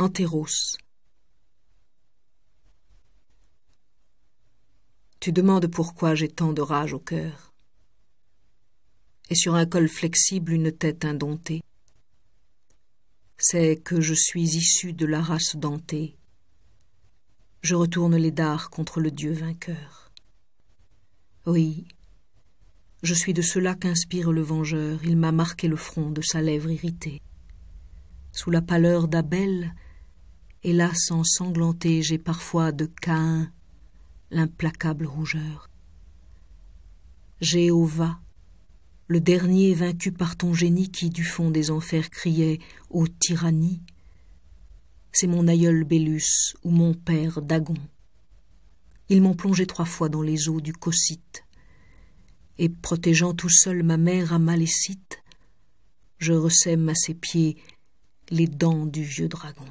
Enteros. Tu demandes pourquoi j'ai tant de rage au cœur. Et sur un col flexible une tête indomptée. C'est que je suis issu de la race dentée. Je retourne les dards contre le Dieu vainqueur. Oui, je suis de cela qu'inspire le vengeur. Il m'a marqué le front de sa lèvre irritée. Sous la pâleur d'Abel, Hélas, ensanglanté, j'ai parfois de Caïn l'implacable rougeur. Jéhovah, le dernier vaincu par ton génie qui du fond des enfers criait ô tyrannie, c'est mon aïeul Bélus ou mon père Dagon. Ils m'ont plongé trois fois dans les eaux du Cossite, et protégeant tout seul ma mère Malécite, je ressème à ses pieds les dents du vieux dragon.